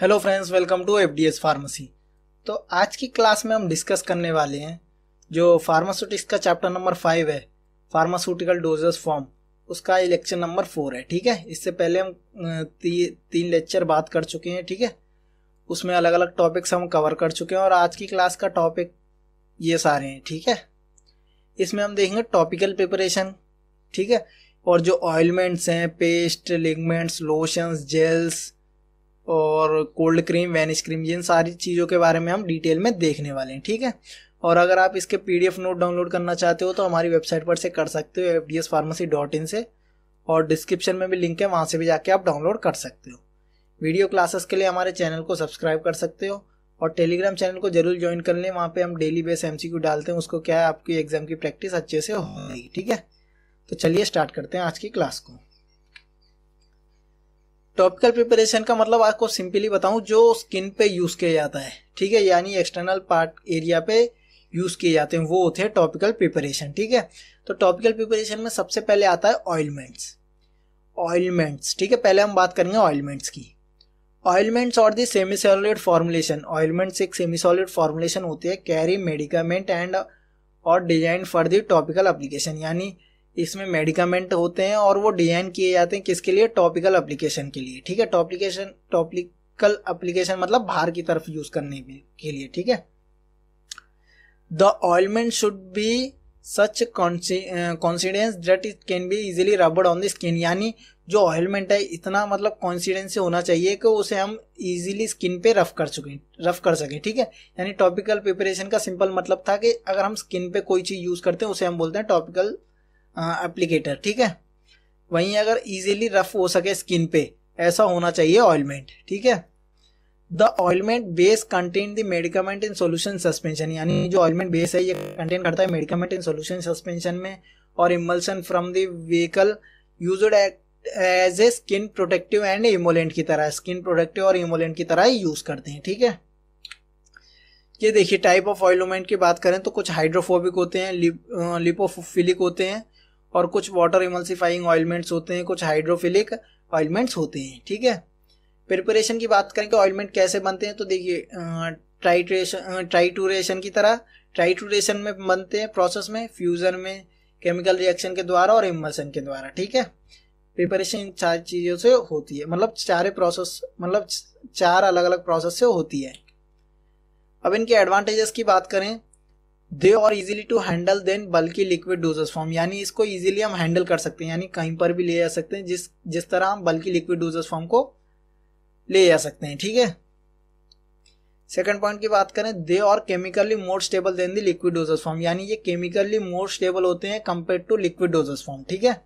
Hello friends welcome to F pharmacy तो आज की क्लास में हम डिस्कस करने वाले हैं जो फार्मास्यूटिक्स का चैप्टर नंबर फाइव है फार्मास्यूटिकल डोजेस फॉर्म उसका लेक्चर नंबर फोर है ठीक है इससे पहले हम ती, तीन लेक्चर बात कर चुके हैं ठीक है उसमें अलग अलग टॉपिक्स हम कवर कर चुके हैं और आज की क्लास का टॉपिक ये सारे हैं ठीक है इसमें हम देखेंगे टॉपिकल प्रिपरेशन ठीक है और जो ऑयलमेंट्स हैं पेस्ट लिगमेंट्स लोशंस जेल्स और कोल्ड क्रीम वैनिश क्रीम इन सारी चीज़ों के बारे में हम डिटेल में देखने वाले हैं ठीक है और अगर आप इसके पीडीएफ नोट डाउनलोड करना चाहते हो तो हमारी वेबसाइट पर से कर सकते हो F D S pharmacy dot in से और डिस्क्रिप्शन में भी लिंक है वहाँ से भी जाके आप डाउनलोड कर सकते हो वीडियो क्लासेस के लिए हमारे चैनल को सब्सक्राइब कर सकते हो और टेलीग्राम चैनल को जरूर ज्वाइन कर लें वहाँ पे हम डेली बेस एम डालते हैं उसको क्या है आपकी एग्जाम की प्रैक्टिस अच्छे से होगी ठीक है तो चलिए स्टार्ट करते हैं आज की क्लास को टॉपिकल प्रिपरेशन का मतलब आपको सिंपली बताऊं जो स्किन पे यूज किया जाता है ठीक है यानी एक्सटर्नल पार्ट एरिया पे यूज किए जाते हैं वो होते हैं टॉपिकल प्रिपरेशन ठीक है तो टॉपिकल प्रिपरेशन में सबसे पहले आता है ऑयलमेंट्स ऑयलमेंट्स ठीक है पहले हम बात करेंगे ऑयलमेंट्स की ointments are the semi solid formulation ointments एक सेमी सॉलिड फॉर्मुलेशन होती है carry medicament and are design for the topical application यानी इसमें मेडिकामेंट होते हैं और वो डिजाइन किए जाते हैं किसके लिए टॉपिकल एप्लीकेशन के लिए ठीक है टॉपिकेशन टॉपिकल एप्लीकेशन मतलब बाहर की तरफ यूज करने के लिए ठीक है the ointment should be such confidence that it can be easily rubbed on the skin यानी जो ऑयलमेंट है इतना मतलब कॉन्फिडेंस से होना चाहिए कि उसे हम इजिली स्किन पे रफ कर चुके रफ कर सकें ठीक है यानी टॉपिकल प्रिपरेशन का सिंपल मतलब था कि अगर हम स्किन पे कोई चीज़ यूज़ करते हैं उसे हम बोलते हैं टॉपिकल एप्लीकेटर ठीक है वहीं अगर इजीली रफ हो सके स्किन पे ऐसा होना चाहिए ऑयलमेंट ठीक है the ointment base contain the medicament in solution suspension यानी हम्म। जो ऑयलमेंट बेस है ये कंटेन करता है मेडिकामेंट इन सोल्यूशन सस्पेंशन में or emulsion from the vehicle use as a skin protective and emollient की तरह स्किन प्रोटेक्टिव और इमोलेंट की तरह यूज करते हैं ठीक है ये देखिए टाइप ऑफ ऑयलोमेंट की बात करें तो कुछ हाइड्रोफोबिक होते हैं लिपोफिलिक होते हैं और कुछ वाटर इमल्सिफाइंग ऑयलमेंट्स होते हैं कुछ हाइड्रोफिलिक ऑयलमेंट्स होते हैं ठीक है प्रिपरेशन की बात करें कि ऑयलमेंट कैसे बनते हैं तो देखिए ट्राइट्रेशन ट्राइटूरेशन की तरह ट्राइटूरेशन में बनते हैं प्रोसेस में फ्यूजन में केमिकल रिएक्शन के द्वारा और इमल्सन के द्वारा ठीक है प्रिपरेशन इन चार चीज़ों से होती है मतलब चारे प्रोसेस मतलब चार अलग अलग प्रोसेस से होती है अब इनके एडवांटेजेस की बात करें they are easily to handle than बल्कि लिक्विड डोजेस फॉर्म यानी इसको इजिली हम हैंडल कर सकते हैं यानी कहीं पर भी ले जा सकते हैं जिस जिस तरह हम बल्कि लिक्विड डोजेस फॉर्म को ले जा सकते हैं ठीक है सेकेंड पॉइंट की बात करें they are chemically more stable than the liquid dosage form यानी ये केमिकली मोर स्टेबल होते हैं compare to liquid dosage form ठीक है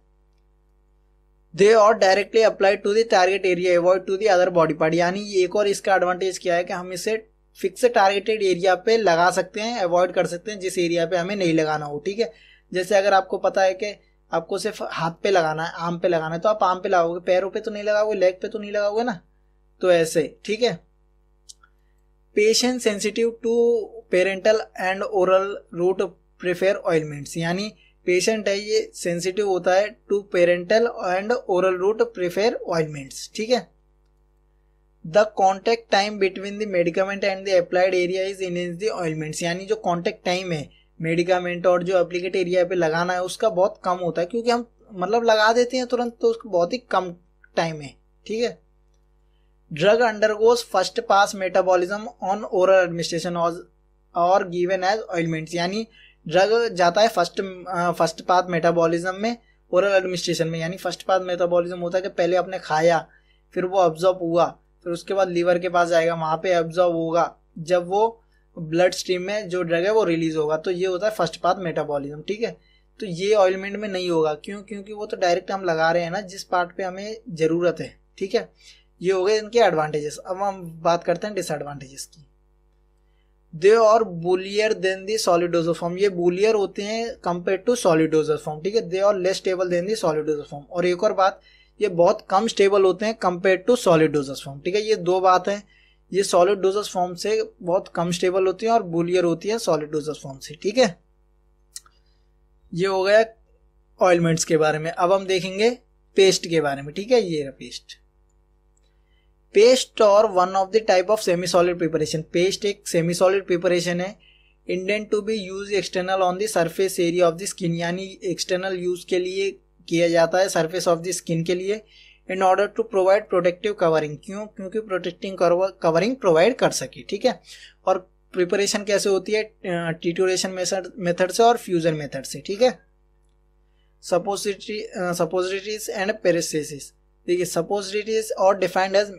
they are directly apply to the target area avoid to the other body part यानी एक और इसका एडवांटेज क्या है कि हम इसे फिक्स टारगेटेड एरिया पे लगा सकते हैं अवॉइड कर सकते हैं जिस एरिया पे हमें नहीं लगाना हो ठीक है जैसे अगर आपको पता है कि आपको सिर्फ हाथ पे लगाना है आम पे लगाना है तो आप आम पे लगाओगे पैरों पे तो नहीं लगाओगे लेग पे तो नहीं लगाओगे ना तो ऐसे ठीक है patient sensitive to parenteral and oral route prefer ointments यानी पेशेंट है ये सेंसिटिव होता है to parenteral and oral route prefer ointments ठीक है the contact time between the medicament and the applied area is in the ointments यानी जो contact time है मेडिकामेंट और जो एप्लीकेट एरिया पे लगाना है उसका बहुत कम होता है क्योंकि हम मतलब लगा देते हैं तुरंत तो उसका बहुत ही कम टाइम है ठीक है drug undergoes first pass metabolism on oral administration are given as ointments यानी ड्रग जाता है फर्स्ट फर्स्ट पाथ मेटाबॉलिज्म में ओरल एडमिनिस्ट्रेशन में यानी फर्स्ट पाथ मेटाबॉलिज्म होता है कि पहले आपने खाया फिर वो ऑब्जॉर्व हुआ फिर उसके बाद लीवर के पास जाएगा वहां पे एब्जॉर्व होगा जब वो ब्लड स्ट्रीम में जो ड्रग है वो रिलीज होगा तो ये होता है फर्स्ट पाथ मेटाबॉलिज्म ठीक है तो ये ऑयलमेंट में नहीं होगा क्यों क्योंकि वो तो डायरेक्ट हम लगा रहे हैं ना जिस पार्ट पे हमें ज़रूरत है ठीक है ये हो गए इनके एडवांटेजेस अब हम बात करते हैं डिसएडवांटेजेस की दे और बुलियर देन दी सॉलिडोजोफॉर्म ये बुलियर होते हैं कंपेयर टू सॉलिडोजोफॉर्म ठीक है they are less stable than the solid dosage form और एक और बात ये बहुत कम स्टेबल होते हैं compare to solid dosage form ठीक है ये दो बात है ये सॉलिड डोजस फॉर्म से बहुत कम स्टेबल होती है और बुलियर होती है सॉलिड डोजस फॉर्म से ठीक है ये हो गया ऑयलमेंट्स के बारे में अब हम देखेंगे पेस्ट के बारे में ठीक है ये paste paste are one of the type of semi solid preparation paste एक सेमी सॉलिड प्रिपरेशन है intended to be use external on the surface area of the skin यानी एक्सटर्नल यूज के लिए किया जाता है सरफेस ऑफ द स्किन के लिए in order to provide protective covering क्यों क्योंकि प्रोटेक्टिंग कवरिंग प्रोवाइड कर सके ठीक है और प्रिपरेशन कैसे होती है टीटोरेशन मेथड से और फ्यूजन मेथड से ठीक है सपोजिटी सपोजिटीज एंड पेरिसेसिस देखिए suppositories are defined as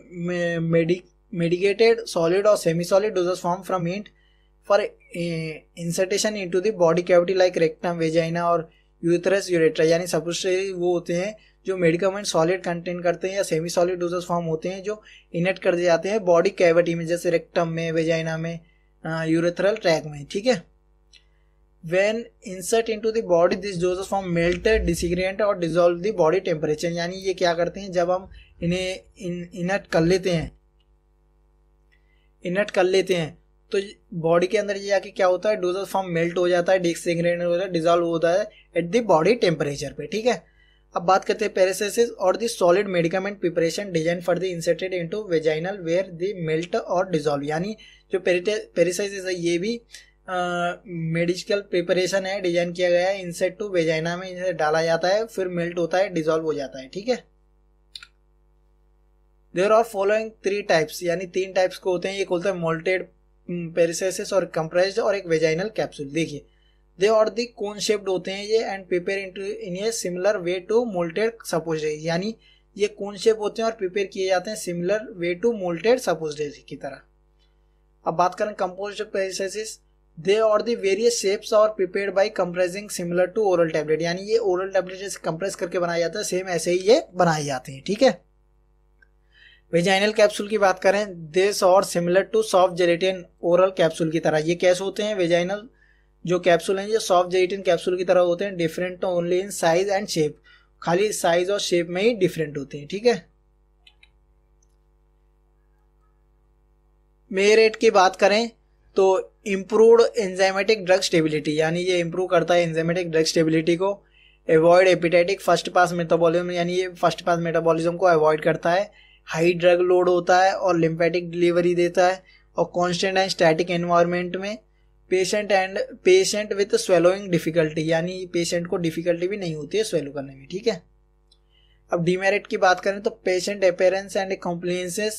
medicated solid or semi solid dosage form from intend for insertion into to body cavity like rectum vagina or uterus urethra यानी सबसे वो होते हैं जो मेडिकामेंट सॉलिड कंटेन करते हैं या सेमी सॉलिड डोजेस फॉर्म होते हैं जो इनेट कर दिए जाते हैं बॉडी कैविटी में जैसे रेक्टम में वेजाइना में यूरेथरल ट्रैक में ठीक है when insert in to the body this dosage form melt disintegrate or dissolve the body temperature यानी ये क्या करते हैं जब हम इन्हें इनेट कर लेते हैं इनेट कर लेते हैं तो बॉडी के अंदर जाके क्या होता है डोजल फॉर्म मेल्ट हो जाता है डिसइग्रेट हो जाता है डिजॉल्व होता है एट द बॉडी टेम्परेचर पे ठीक है अब बात करते हैं pessaries are the solid medicament preparation design for the inserted into vaginal where the melt or dissolve यानी जो पेरासाइसिस है ये भी मेडिकल uh, प्रिपरेशन है डिजाइन किया गया है इंसेट टू वेजाइना में इसे डाला जाता है फिर मेल्ट होता है डिजॉल्व हो जाता है ठीक है there are following three types यानी तीन टाइप्स को होते हैं एक होता है मोल्टेड पेरिसेसिस और कंप्रेस्ड और एक वेजाइनल कैप्सूल देखिए दे और दी कोन शेप्ड होते हैं ये and prepare in in a similar way to moulded suppositories यानी ये कोन शेप होते हैं और प्रिपेयर किए जाते हैं similar way to moulded suppositories की तरह अब बात करें compressed pessaries they are the various shapes are prepare by compressing similar to oral tablet यानी ये ओरल टैबलेट जैसे कंप्रेस करके बनाया जाता है सेम ऐसे ही ये बनाए जाते हैं ठीक है वेजाइनल कैप्सूल की बात करें this are similar to soft gelatin oral capsule की तरह ये कैसे होते हैं वेजाइनल जो कैप्सूल हैं ये सॉफ्ट जेलेटिन कैप्सूल की तरह होते हैं different only in size and shape खाली साइज और शेप में ही डिफरेंट होते हैं ठीक है मेरेट की बात करें तो इम्प्रूवड एंजाइमेटिक ड्रग स्टेबिलिटी यानी ये इम्प्रूव करता है एंजाइमेटिक ड्रग स्टेबिलिटी को avoid hepatic first pass metabolism यानी ये फर्स्ट पास मेटाबॉलिज्म को अवॉइड करता है हाई ड्रग लोड होता है और लिम्फेटिक डिलीवरी देता है और कॉन्स्टेंट एंड स्टैटिक एनवायरमेंट में patient and patient with swallowing difficulty यानी पेशेंट को डिफिकल्टी भी नहीं होती है स्वेलो करने में ठीक है अब डीमेरिट की बात करें तो पेशेंट अपेरेंस एंड कॉम्प्लेंसेस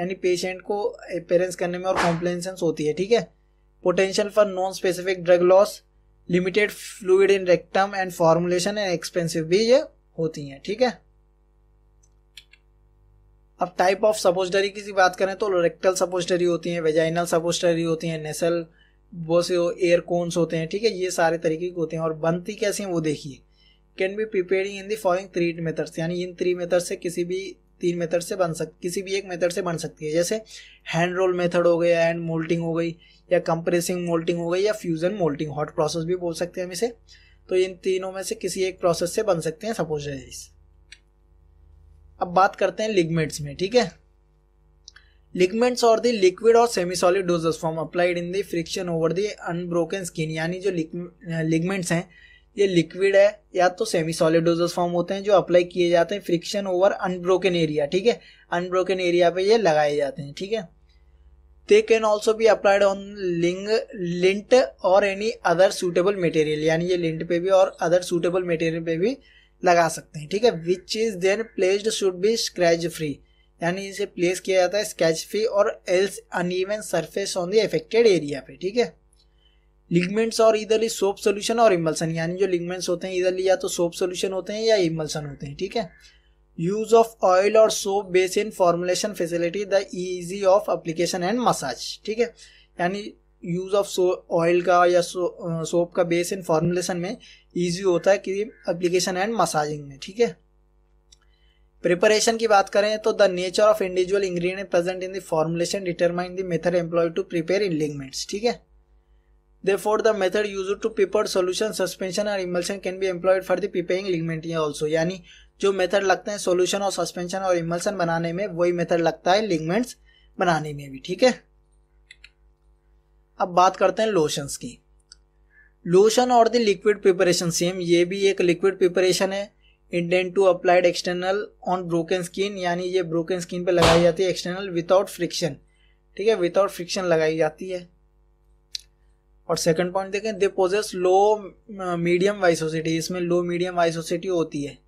यानी पेशेंट को अपेरेंस करने में और कॉम्प्लेंसेंस होती है ठीक है potential for non specific drug loss limited fluid in rectum and formulation and expensive भी ये होती हैं ठीक है अब टाइप ऑफ सपोस्टरी की बात करें तो रेक्टल सपोस्टरी होती है वेजाइनल सपोस्टरी होती है नेसल वो से एयर कोन्स होते हैं ठीक है ये सारे तरीके के होते हैं और बनती कैसे हैं वो देखिए can be preparing in the following three methods यानी इन थ्री मेथड से किसी भी तीन मेथड से बन सक किसी भी एक मेथड से बन सकती है जैसे हैंड रोल मेथड हो गया हैंड मोल्टिंग हो गई या कंप्रेसिंग मोल्टिंग हो गई या फ्यूजन मोल्टिंग हॉट प्रोसेस भी बोल सकते हैं हम इसे तो इन तीनों में से किसी एक प्रोसेस से बन सकते हैं सपोज अब बात करते हैं लिगमेंट्स में ठीक है liniments are the liquid or semi solid dosage form applied in the friction over the unbroken skin यानी जो लिगमेंट्स हैं ये लिक्विड है या तो सेमी सॉलिड डोजेस फॉर्म होते हैं जो अप्लाई किए जाते हैं फ्रिक्शन ओवर अनब्रोकन एरिया ठीक है अनब्रोकन एरिया पे ये लगाए जाते हैं ठीक है दे कैन ऑल्सो भी applied on lint lint or any other suitable material यानी ये लिंट पे भी और अदर सूटेबल मटेरियल पे भी लगा सकते हैं ठीक है which is then placed should be scratch free यानी इसे प्लेस किया जाता है scratch free or else uneven surface on the affected area पे ठीक है liniments are either soap solution or emulsion यानी जो लिगमेंट्स होते हैं इधरली या तो सोप सोल्यूशन होते हैं या इमल्सन होते हैं ठीक है use of oil or soap base in formulation facility the easy of application and massage ठीक है यानी यूज़ ऑफ सो ऑयल का या सोप uh, का बेस इन फॉर्मुलेशन में ईजी होता है कि अप्लीकेशन एंड मसाजिंग में ठीक है प्रिपरेशन की बात करें तो the nature of individual ingredient present in the formulation determine the method employ to prepare in liniments ठीक है they for the method use to prepare solution suspension or emulsion can be employed for the preparing liniment also यानी जो method लगते हैं solution और suspension और emulsion बनाने में वही मेथड लगता है लिंगमेंट्स बनाने में भी ठीक है अब बात करते हैं लोशंस की लोशन और द लिक्विड प्रिपरेशन सेम ये भी एक लिक्विड प्रिपरेशन है intended to applied external on broken skin यानी ये ब्रोकन स्किन पे लगाई जाती है एक्सटर्नल विदाउट फ्रिक्शन ठीक है विदाउट फ्रिक्शन लगाई जाती है और सेकंड पॉइंट देखें दे पोजेस लो मीडियम वाइसोसिटी इसमें लो मीडियम वाइसोसिटी होती है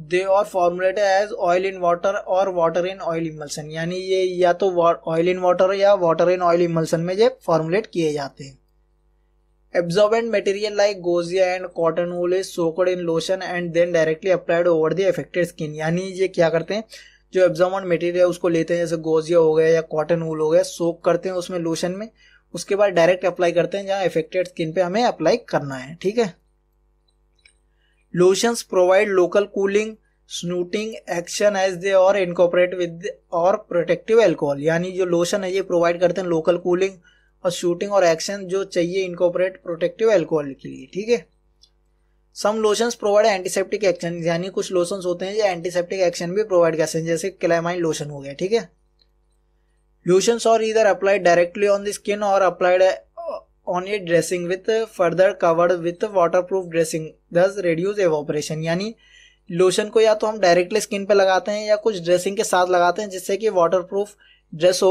they are formulate as oil in water or water in oil emulsion यानी ये या तो ऑयल इन वाटर या वाटर इन ऑयल इमल्सन में ये फॉर्मुलेट किए जाते हैं absorbent material like gauze and cotton wool is soaked in lotion and then directly applied over the affected skin यानी ये क्या करते हैं जो एब्जॉर्बेंट मटेरियल उसको लेते हैं जैसे गोजिया हो गया या कॉटन वूल हो गया सोक करते हैं उसमें लोशन में उसके बाद डायरेक्ट अप्लाई करते हैं जहाँ अफेक्टेड स्किन पे हमें अप्लाई करना है ठीक है lotions provide local cooling soothing action as they are incorporate with are protective alcohol यानी जो लोशन है ये प्रोवाइड करते हैं लोकल कूलिंग और शूटिंग और एक्शन जो चाहिए इनकॉपरेट प्रोटेक्टिव एल्कोहल के लिए ठीक है some lotions provide antiseptic action यानी कुछ लोशंस होते हैं जो एंटीसेप्टिक एक्शन भी प्रोवाइड करते हैं जैसे क्लेमाइन लोशन हो गया ठीक है lotions are either applied directly on the skin or applied on a dressing with uh, further covered with waterproof dressing thus reduce evaporation यानी लोशन को या तो हम डायरेक्टली स्किन पे लगाते हैं या कुछ ड्रेसिंग के साथ लगाते हैं जिससे कि वाटरप्रूफ ड्रेस हो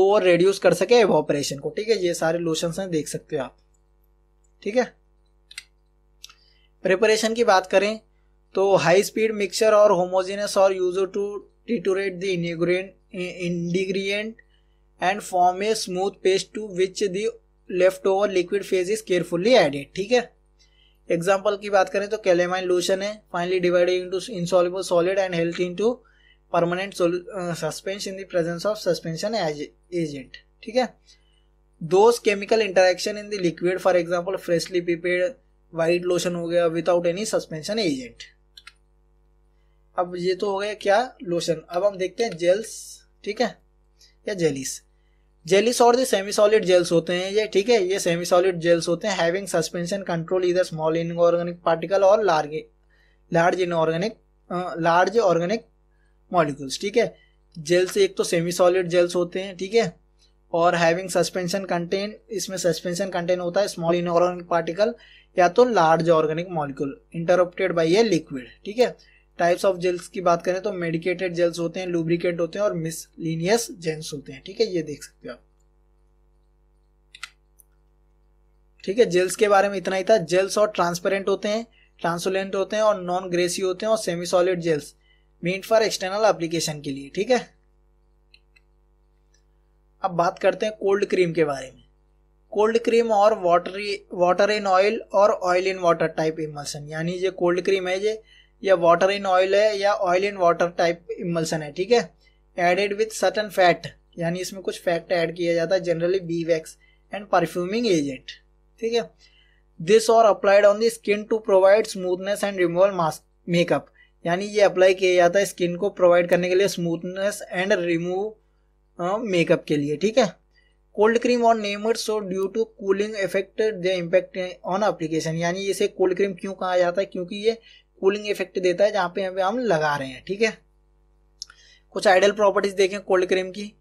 और रिड्यूस कर सके एवोपरेशन को ठीक है ये सारे लोशन हैं देख सकते हो आप ठीक है प्रिपरेशन की बात करें तो high speed mixture or homogenizer are use to triturate the ingredient and form a smooth paste to which the left over liquid phase is carefully added ठीक है एग्जाम्पल की बात करें तो कैलेमाइन लोशन है finely divided into insoluble solid and held into permanent suspense in the presence of suspension agent ठीक है those chemical interaction in the liquid for example freshly prepared white lotion हो गया without any suspension agent अब ये तो हो गया क्या लोशन अब हम देखते हैं जेल्स ठीक है या जेलिस जेलिस और दी सेमी सॉलिड जेल्स होते हैं ये ठीक है ये सेमी सॉलिड जेल्स होते हैं having suspension control either small inorganic particle or large large inorganic large organic molecules ठीक है जेल्स एक तो सेमी सॉलिड जेल्स होते हैं ठीक है और हैविंग सस्पेंशन कंटेन इसमें सस्पेंशन कंटेन होता है स्मॉल इनऑर्गेनिक पार्टिकल या तो large organic molecule interrupted by a liquid ठीक है टाइप्स ऑफ जेल्स की बात करें तो मेडिकेटेड जेल्स होते हैं लुब्रिकेट होते हैं और मिसलिनियस जेल्स होते हैं ठीक है ये देख सकते हो आप ठीक है जेल्स के बारे में इतना ही था जेल्स और ट्रांसपेरेंट होते हैं ट्रांसोलेंट होते हैं और नॉन ग्रेसी होते हैं are semi solid gels mean for external application के लिए ठीक है अब बात करते हैं कोल्ड क्रीम के बारे में कोल्ड क्रीम और वाटर वाटर इन ऑयल और oil in water type emulsion यानी ये कोल्ड क्रीम है ये या वाटर इन ऑयल है या oil in water type emulsion है ठीक है एडेड विथ सटन फैट यानी इसमें कुछ फैट ऐड किया जाता है generally bee wax and perfuming agent ठीक है this are applied on the skin to provide smoothness and removal mask makeup यानी ये अप्लाई किया जाता है स्किन को प्रोवाइड करने के लिए स्मूथनेस एंड रिमूव मेकअप के लिए ठीक है cold cream are named so due to cooling effect the impact on application यानी इसे कोल्ड क्रीम क्यों कहा जाता है क्योंकि ये कूलिंग इफेक्ट देता है जहाँ पे यहाँ पे हम लगा रहे हैं ठीक है कुछ आइडियल प्रॉपर्टीज देखें कोल्ड क्रीम की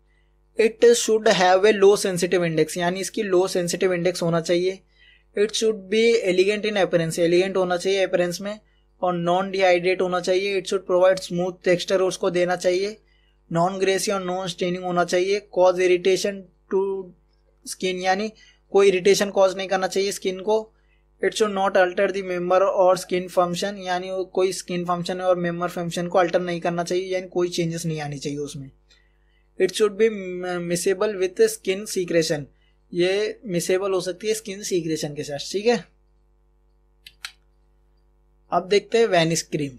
it should have a low sensitive index यानी इसकी लो सेंसिटिव इंडेक्स होना चाहिए it should be elegant in appearance elegant होना चाहिए अपेरेंस में और नॉन डिहाइड्रेट होना चाहिए it should provide smooth texture उसको देना चाहिए नॉन ग्रेसी और नॉन स्टेनिंग होना चाहिए कॉज इरिटेशन टू स्किन यानी कोई इरिटेशन कॉज नहीं करना चाहिए स्किन को it should not alter the member or skin function यानी कोई स्किन फंक्शन और मेम्बर फंक्शन को अल्टर नहीं करना चाहिए यानी कोई चेंजेस नहीं आनी चाहिए उसमें it should be miscible with skin secretion ये मिसेबल हो सकती है स्किन सीक्रेशन के साथ ठीक है अब देखते हैं vanish cream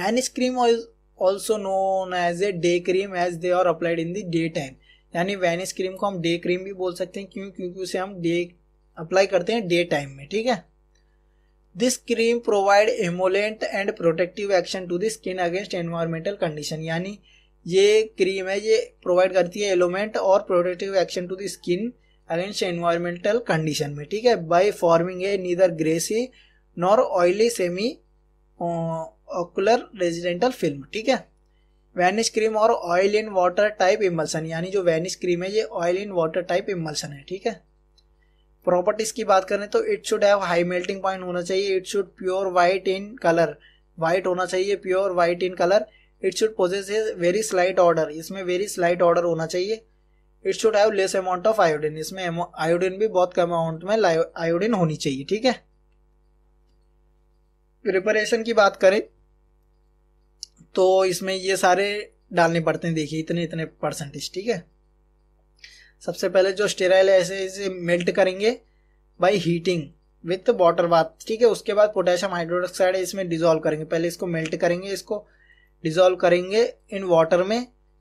vanish cream also known as a day cream as they are applied in the day time यानी वैनिस क्रीम को हम डे क्रीम भी बोल सकते हैं क्यों क्योंकि उसे हम डे अप्लाई करते हैं डे टाइम में ठीक है this cream provide emollient and protective action to the skin against environmental condition यानी ये क्रीम है ये प्रोवाइड करती है एलोमेंट और protective action to the skin against environmental condition में ठीक है by forming a neither greasy nor oily semi ocular residential film ठीक है वैनिश क्रीम और oil in water type emulsion यानी जो वैनिश क्रीम है ये oil in water type emulsion है ठीक है प्रॉपर्टीज की बात करें तो it should have high melting point होना चाहिए it should pure white in colour white होना चाहिए pure white in colour it should possess very slight odour इसमें वेरी स्लाइट ऑर्डर होना चाहिए it should have less amount of iodine इसमें iodine भी बहुत कम अमाउंट में आयोडीन होनी चाहिए ठीक है प्रिपरेशन की बात करें तो इसमें ये सारे डालने पड़ते हैं देखिए इतने इतने परसेंटेज ठीक है सबसे पहले जो स्टेराइल ऐसे इसे मेल्ट करेंगे by heating with water bath ठीक है उसके बाद पोटेशियम हाइड्रोक्साइड इसमें डिजोल्व करेंगे पहले इसको मेल्ट करेंगे इसको डिजोल्व करेंगे इन वाटर में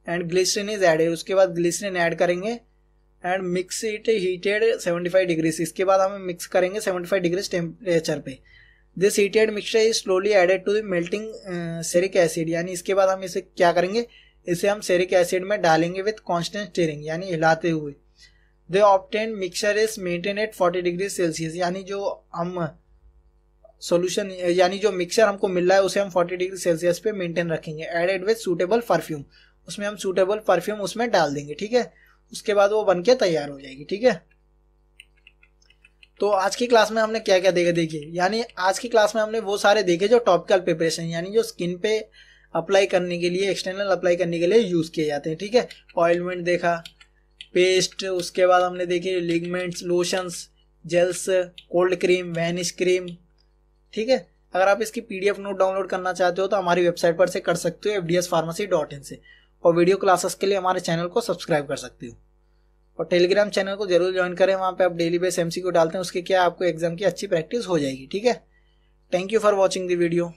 एंड ग्लिसरीन इज एडेड उसके बाद ग्लिसरीन ऐड करेंगे and mix it heated 75 degrees इसके बाद हमें मिक्स करेंगे 75 डिग्रीज टेम्परेचर पे this heated mixture is slowly added to the melting stearic acid यानी इसके बाद हम इसे क्या करेंगे इसे हम सेरिक एसिड में डालेंगे विथ कॉन्स्टेंट स्टेरिंग यानी हिलाते हुए the obtained mixture is maintain at forty degree Celsius यानी जो हम सॉल्यूशन यानी जो मिक्सचर हमको मिल रहा है उसे हम 40 डिग्री सेल्सियस पे मेंटेन रखेंगे एडेड विथ सूटेबल परफ्यूम उसमें हम सूटेबल परफ्यूम उसमें डाल देंगे ठीक है उसके बाद वो बनके तैयार हो जाएगी ठीक है तो आज की क्लास में हमने क्या क्या देखा देखिए यानी आज की क्लास में हमने वो सारे देखे जो टॉपिकल प्रिपरेशन यानी जो स्किन पे अप्लाई करने के लिए एक्सटर्नल अप्लाई करने के लिए यूज़ किए जाते हैं ठीक है ऑयलमेंट देखा पेस्ट उसके बाद हमने देखे liniments lotions gels cold cream vanish cream ठीक है अगर आप इसकी पीडीएफ नोट डाउनलोड करना चाहते हो तो हमारी वेबसाइट पर से कर सकते हो एफ से और वीडियो क्लासेस के लिए हमारे चैनल को सब्सक्राइब कर सकते हो और टेलीग्राम चैनल को जरूर ज्वाइन करें वहाँ पे आप डेली बेस एमसीक्यू डालते हैं उसके क्या आपको एग्जाम की अच्छी प्रैक्टिस हो जाएगी ठीक है thank you for watching the video